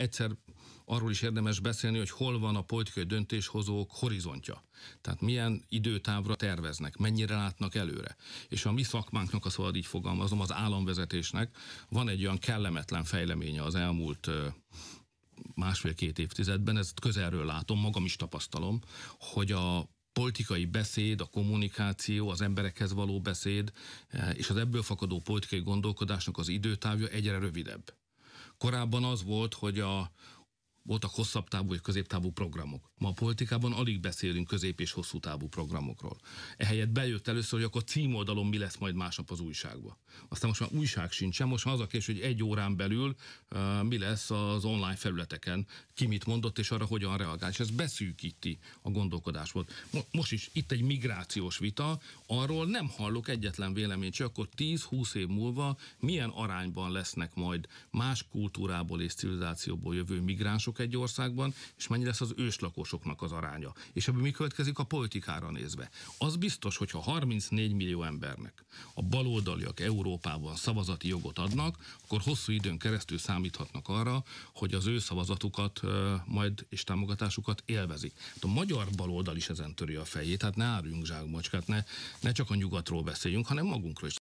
egyszer arról is érdemes beszélni, hogy hol van a politikai döntéshozók horizontja. Tehát milyen időtávra terveznek, mennyire látnak előre. És a mi szakmánknak, a szóval így fogalmazom, az államvezetésnek van egy olyan kellemetlen fejleménye az elmúlt másfél-két évtizedben, ezt közelről látom, magam is tapasztalom, hogy a politikai beszéd, a kommunikáció, az emberekhez való beszéd, és az ebből fakadó politikai gondolkodásnak az időtávja egyre rövidebb. Korábban az volt, hogy a, voltak hosszabb távú és középtávú programok. Ma a politikában alig beszélünk közép és hosszú távú programokról. Ehelyett bejött először, hogy akkor címoldalon mi lesz majd másnap az újságba. Aztán most már újság sincsen, most már az a kés, hogy egy órán belül uh, mi lesz az online felületeken, ki mit mondott és arra hogyan reagál. És ez beszűkíti a gondolkodás volt. Most is itt egy migrációs vita, arról nem hallok egyetlen véleményt, csak akkor 10-20 év múlva milyen arányban lesznek majd más kultúrából és civilizációból jövő migránsok, lakosok egy országban, és mennyi lesz az őslakosoknak az aránya. És ebből mi következik a politikára nézve? Az biztos, hogyha 34 millió embernek a baloldaliak Európában szavazati jogot adnak, akkor hosszú időn keresztül számíthatnak arra, hogy az ő szavazatukat majd és támogatásukat élvezik. Hát a magyar baloldal is ezen töri a fejét, hát ne árjunk zsákmacskát, ne, ne csak a nyugatról beszéljünk, hanem magunkról is.